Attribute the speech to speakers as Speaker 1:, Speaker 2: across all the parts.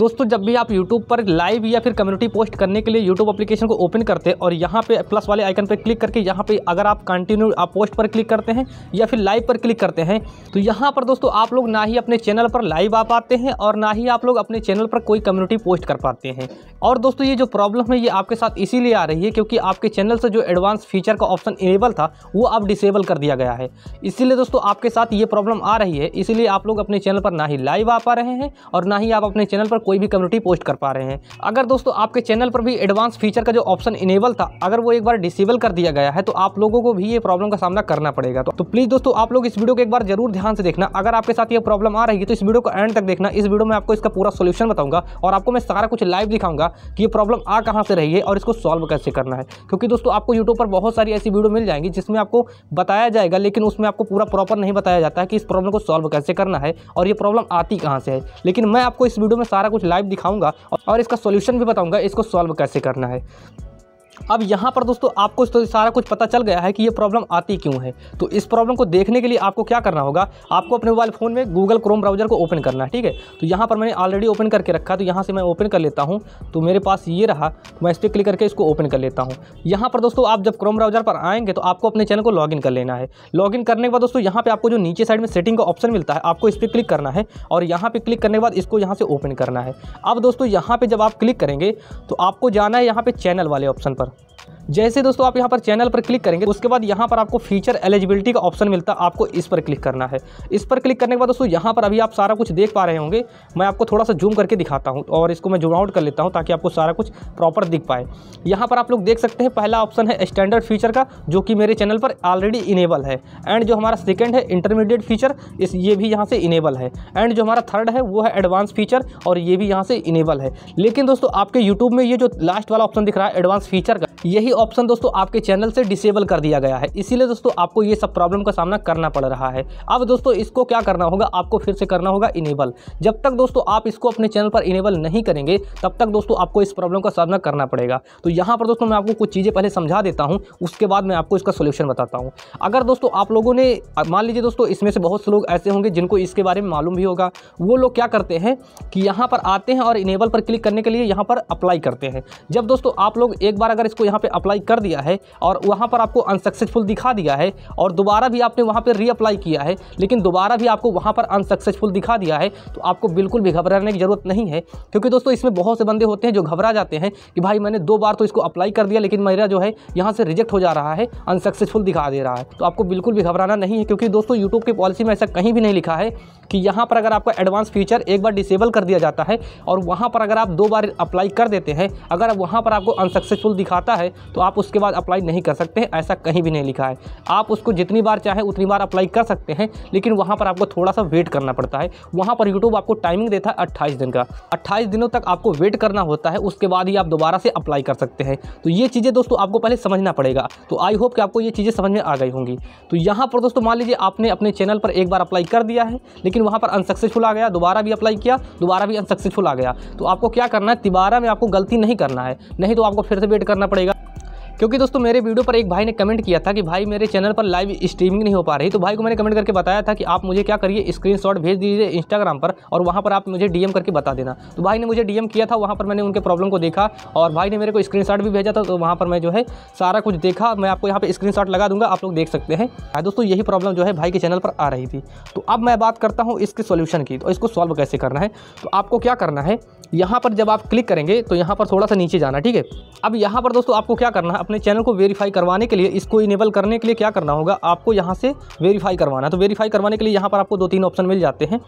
Speaker 1: दोस्तों जब भी आप यूट्यूब पर लाइव या फिर कम्युनिटी पोस्ट करने के लिए यूट्यूब एप्लीकेशन को ओपन करते हैं और यहाँ पे प्लस वाले आइकन पर क्लिक करके यहाँ पे अगर आप कंटिन्यू आप पोस्ट पर क्लिक करते हैं या फिर लाइव पर क्लिक करते हैं तो यहाँ पर दोस्तों आप लोग ना ही अपने चैनल पर लाइव आ पाते हैं और ना ही आप लोग अपने चैनल पर कोई कम्युनिटी पोस्ट कर पाते हैं और दोस्तों ये जो प्रॉब्लम है ये आपके साथ इसीलिए आ रही है क्योंकि आपके चैनल से जो एडवांस फीचर का ऑप्शन इनेबल था वो अब डिसेबल कर दिया गया है इसीलिए दोस्तों आपके साथ ये प्रॉब्लम आ रही है इसीलिए आप लोग अपने चैनल पर ना ही लाइव आ पा रहे हैं और ना ही आप अपने चैनल पर कोई भी कम्युनिटी पोस्ट कर पा रहे हैं अगर दोस्तों आपके चैनल पर भी एडवांस फीचर का जो ऑप्शन इनेबल था अगर वो एक बार डिसेबल कर दिया गया है तो आप लोगों को भी ये प्रॉब्लम का सामना करना पड़ेगा तो, प्लीज़ तो दोस्तों आप लोग इस वीडियो को एक बार जरूर ध्यान से देखना अगर आपके साथ ये प्रॉब्लम आ रही है तो इस वीडियो को एंड तक देखना इस वीडियो में आपको इसका पूरा सोल्यूशन बताऊंगा और आपको मैं सारा कुछ लाइव दिखाऊंगा कि ये प्रॉब्लम आ कहाँ से रही है और इसको सॉल्व कैसे करना है क्योंकि दोस्तों आपको यूट्यूब पर बहुत सारी ऐसी वीडियो मिल जाएंगी जिसमें आपको बताया जाएगा लेकिन उसमें आपको पूरा प्रॉपर नहीं बताया जाता है कि इस प्रॉब्लम को सॉल्व कैसे करना है और ये प्रॉब्लम आती कहाँ से है लेकिन मैं आपको इस वीडियो में सारा कुछ लाइव दिखाऊंगा और इसका सोल्यूशन भी बताऊंगा इसको सॉल्व कैसे करना है अब यहाँ पर दोस्तों आपको तो सारा कुछ पता चल गया है कि ये प्रॉब्लम आती क्यों है तो इस प्रॉब्लम को देखने के लिए आपको क्या करना होगा आपको अपने मोबाइल फ़ोन में गूगल क्रोम ब्राउजर को ओपन करना है ठीक है तो यहाँ पर मैंने ऑलरेडी ओपन करके रखा तो यहाँ से मैं ओपन कर लेता हूँ तो मेरे पास ये रहा मैं इस पर क्लिक करके इसको ओपन कर लेता हूँ यहाँ पर दोस्तों आप जब क्रोम ब्राउजर पर आएंगे तो आपको अपने चैनल को लॉगिन कर लेना है लॉगिन करने के बाद दोस्तों यहाँ पर आपको जो नीचे साइड में सेटिंग का ऑप्शन मिलता है आपको इस पर क्लिक करना है और यहाँ पर क्लिक करने के बाद इसको यहाँ से ओपन करना है अब दोस्तों यहाँ पर जब आप क्लिक करेंगे तो आपको जाना है यहाँ पर चैनल वाले ऑप्शन पर जैसे दोस्तों आप यहाँ पर चैनल पर क्लिक करेंगे उसके बाद यहाँ पर आपको फीचर एलिजिबिलिटी का ऑप्शन मिलता है आपको इस पर क्लिक करना है इस पर क्लिक करने के बाद दोस्तों यहाँ पर अभी आप सारा कुछ देख पा रहे होंगे मैं आपको थोड़ा सा जूम करके दिखाता हूँ और इसको मैं जूम आउट कर लेता हूँ ताकि आपको सारा कुछ प्रॉपर दिख पाए यहाँ पर आप लोग देख सकते हैं पहला ऑप्शन है स्टैंडर्ड फीचर का जो कि मेरे चैनल पर ऑलरेडी इनेबल है एंड जो हमारा सेकेंड है इंटरमीडिएट फीचर इस ये भी यहाँ से इनेबल है एंड जो हमारा थर्ड है वो है एडवांस फीचर और ये भी यहाँ से इनेबल है लेकिन दोस्तों आपके यूट्यूब में ये जो लास्ट वाला ऑप्शन दिख रहा है एडवांस फीचर का यही ऑप्शन दोस्तों आपके चैनल से डिसेबल कर दिया गया है इसीलिए दोस्तों आपको ये सब प्रॉब्लम का सामना करना पड़ रहा है अब दोस्तों इसको क्या करना होगा आपको फिर से करना होगा इनेबल जब तक दोस्तों आप इसको अपने चैनल पर इनेबल नहीं करेंगे तब तक दोस्तों आपको इस प्रॉब्लम का सामना करना पड़ेगा तो यहाँ पर दोस्तों मैं आपको कुछ चीज़ें पहले समझा देता हूँ उसके बाद मैं आपको इसका सोल्यूशन बताता हूँ अगर दोस्तों आप लोगों ने मान लीजिए दोस्तों इसमें से बहुत से लोग ऐसे होंगे जिनको इसके बारे में मालूम भी होगा वो लोग क्या करते हैं कि यहाँ पर आते हैं और इनेबल पर क्लिक करने के लिए यहाँ पर अप्लाई करते हैं जब दोस्तों आप लोग एक बार अगर इसको यहाँ पर अप्लाई कर दिया है और वहाँ पर आपको अनसक्सेसफुल दिखा दिया है और दोबारा भी आपने वहाँ पर रीअप्लाई किया है लेकिन दोबारा भी आपको वहाँ पर अनसक्सेसफुल दिखा दिया है तो आपको बिल्कुल भी घबराने की ज़रूरत नहीं है क्योंकि दोस्तों इसमें बहुत से बंदे होते हैं जो घबरा जाते हैं कि भाई मैंने दो बार तो इसको अप्लाई कर दिया लेकिन मेरा जो है यहाँ से रिजेक्ट हो जा रहा है अनसक्सेसफुल दिखा दे रहा है तो आपको बिल्कुल भी घबराना नहीं है क्योंकि दोस्तों यूट्यूब की पॉलिसी में ऐसा कहीं भी नहीं लिखा है कि यहाँ पर अगर आपका एडवांस फीचर एक बार डिसेबल कर दिया जाता है और वहाँ पर अगर आप दो बार अप्लाई कर देते हैं अगर वहाँ पर आपको अनसक्सेसफुल दिखाता है तो आप उसके बाद अप्लाई नहीं कर सकते हैं ऐसा कहीं भी नहीं लिखा है आप उसको जितनी बार चाहें उतनी बार अप्लाई कर सकते हैं लेकिन वहाँ पर आपको थोड़ा सा वेट करना पड़ता है वहाँ पर यूट्यूब आपको टाइमिंग देता है अट्ठाईस दिन का अट्ठाईस दिनों तक आपको वेट करना होता है उसके बाद ही आप दोबारा से अप्लाई कर सकते हैं तो ये चीज़ें दोस्तों आपको पहले समझना पड़ेगा तो आई होप कि आपको ये चीज़ें समझ में आ गई होंगी तो यहाँ पर दोस्तों मान लीजिए आपने अपने चैनल पर एक बार अप्लाई कर दिया है लेकिन वहाँ पर अनसक्सेसफुल आ गया दोबारा भी अप्लाई किया दोबारा भी अनसक्सेसफुल आ गया तो आपको क्या करना है तिबारा में आपको गलती नहीं करना है नहीं तो आपको फिर से वेट करना पड़ेगा क्योंकि दोस्तों मेरे वीडियो पर एक भाई ने कमेंट किया था कि भाई मेरे चैनल पर लाइव स्ट्रीमिंग नहीं हो पा रही तो भाई को मैंने कमेंट करके बताया था कि आप मुझे क्या करिए स्क्रीनशॉट भेज दीजिए इंस्टाग्राम पर और वहाँ पर आप मुझे डीएम करके बता देना तो भाई ने मुझे डीएम किया था वहाँ पर मैंने उनके प्रॉब्लम को देखा और भाई ने मेरे को स्क्रीन भी भेजा था तो वहाँ पर मैं जो है सारा कुछ देखा मैं आपको यहाँ पर स्क्रीन लगा दूंगा आप लोग देख सकते हैं हाँ दोस्तों यही प्रॉब्लम जो है भाई के चैनल पर आ रही थी तो अब मैं बात करता हूँ इसके सोल्यूशन की तो इसको सॉल्व कैसे करना है तो आपको क्या करना है यहाँ पर जब आप क्लिक करेंगे तो यहाँ पर थोड़ा सा नीचे जाना ठीक है अब यहाँ पर दोस्तों आपको क्या करना है अपने चैनल को वेरीफाई करवाने के लिए इसको इनेबल करने के लिए क्या करना होगा आपको यहाँ से वेरीफाई करवाना तो वेरीफाई करवाने के लिए यहाँ पर आपको दो तीन ऑप्शन मिल जाते हैं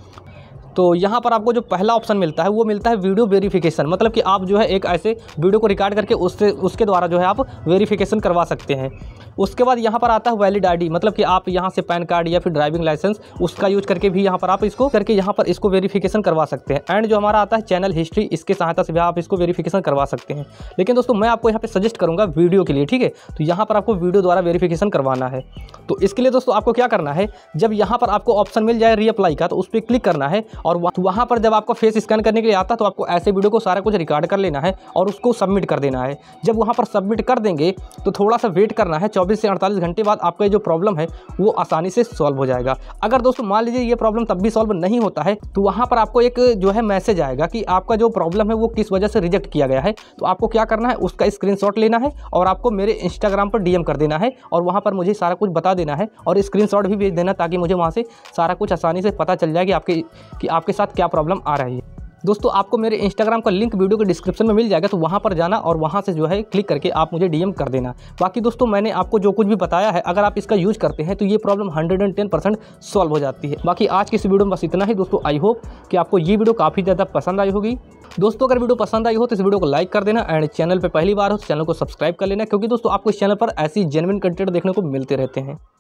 Speaker 1: तो यहाँ पर आपको जो पहला ऑप्शन मिलता है वो मिलता है वीडियो वेरिफिकेशन मतलब कि आप जो है एक ऐसे वीडियो को रिकॉर्ड करके उससे उसके द्वारा जो है आप वेरिफिकेशन करवा सकते हैं उसके बाद यहाँ पर आता है वैलिड आईडी मतलब कि आप यहाँ से पैन कार्ड या फिर ड्राइविंग लाइसेंस उसका यूज करके भी यहाँ पर आप इसको करके यहाँ पर इसको वेरीफिकेशन करवा सकते हैं एंड जो हमारा आता है चैनल हिस्ट्री इसके सहायता से भी आप इसको वेरीफिकेशन करवा सकते हैं लेकिन दोस्तों मैं आपको यहाँ पर सजेस्ट करूँगा वीडियो के लिए ठीक है तो यहाँ पर आपको वीडियो द्वारा वेरीफिकेशन करवाना है तो इसके लिए दोस्तों आपको क्या करना है जब यहाँ पर आपको ऑप्शन मिल जाए रीअप्लाई का तो उस पर क्लिक करना है और वहाँ पर जब आपको फेस स्कैन करने के लिए आता तो आपको ऐसे वीडियो को सारा कुछ रिकॉर्ड कर लेना है और उसको सबमिट कर देना है जब वहाँ पर सबमिट कर देंगे तो थोड़ा सा वेट करना है चौबीस से अड़तालीस घंटे बाद आपका जो प्रॉब्लम है वो आसानी से सॉल्व हो जाएगा अगर दोस्तों मान लीजिए ये प्रॉब्लम तब भी सॉल्व नहीं होता है तो वहाँ पर आपको एक जो है मैसेज आएगा कि आपका जो प्रॉब्लम है वो किस वजह से रिजेक्ट किया गया है तो आपको क्या करना है उसका स्क्रीनशॉट लेना है और आपको मेरे इंस्टाग्राम पर डीएम कर देना है और वहाँ पर मुझे सारा कुछ बता देना है और स्क्रीनशॉट भी भेज देना ताकि मुझे वहाँ से सारा कुछ आसानी से पता चल जाए कि आपके कि आपके साथ क्या प्रॉब्लम आ रही है दोस्तों आपको मेरे इंस्टाग्राम का लिंक वीडियो के डिस्क्रिप्शन में मिल जाएगा तो वहाँ पर जाना और वहाँ से जो है क्लिक करके आप मुझे डीएम कर देना बाकी दोस्तों मैंने आपको जो कुछ भी बताया है अगर आप इसका यूज करते हैं तो ये प्रॉब्लम 110 परसेंट सॉल्व हो जाती है बाकी आज की इस वीडियो में बस इतना ही दोस्तों आई होप कि आपको ये वीडियो काफ़ी ज़्यादा पसंद आई होगी दोस्तों अगर वीडियो पसंद आई हो तो इस वीडियो को लाइक कर देना एंड चैनल पर पहली बार हो तो चैनल को सब्सक्राइब कर लेना क्योंकि दोस्तों आपको इस चैनल पर ऐसी जेनविन कंटेंट देखने को मिलते रहते हैं